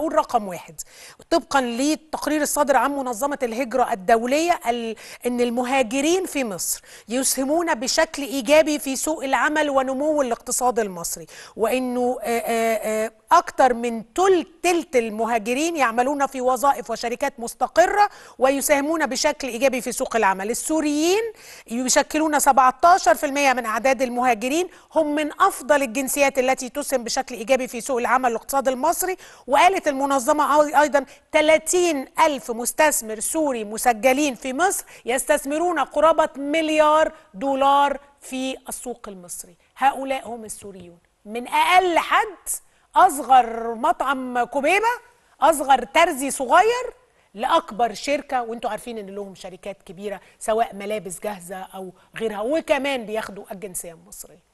هقول رقم واحد طبقا للتقرير الصادر عن منظمة الهجرة الدولية أن المهاجرين في مصر يسهمون بشكل إيجابي في سوق العمل ونمو الاقتصاد المصري وأنه أكثر من تلت المهاجرين يعملون في وظائف وشركات مستقرة ويساهمون بشكل إيجابي في سوق العمل السوريين يشكلون 17% من أعداد المهاجرين هم من أفضل الجنسيات التي تسهم بشكل إيجابي في سوق العمل والاقتصاد المصري وقالت المنظمة أيضا 30 ألف مستثمر سوري مسجلين في مصر يستثمرون قرابة مليار دولار في السوق المصري هؤلاء هم السوريون من أقل حد أصغر مطعم كوبيبة أصغر ترزي صغير لاكبر شركه وانتوا عارفين ان لهم شركات كبيره سواء ملابس جاهزه او غيرها وكمان بياخدوا الجنسيه المصريه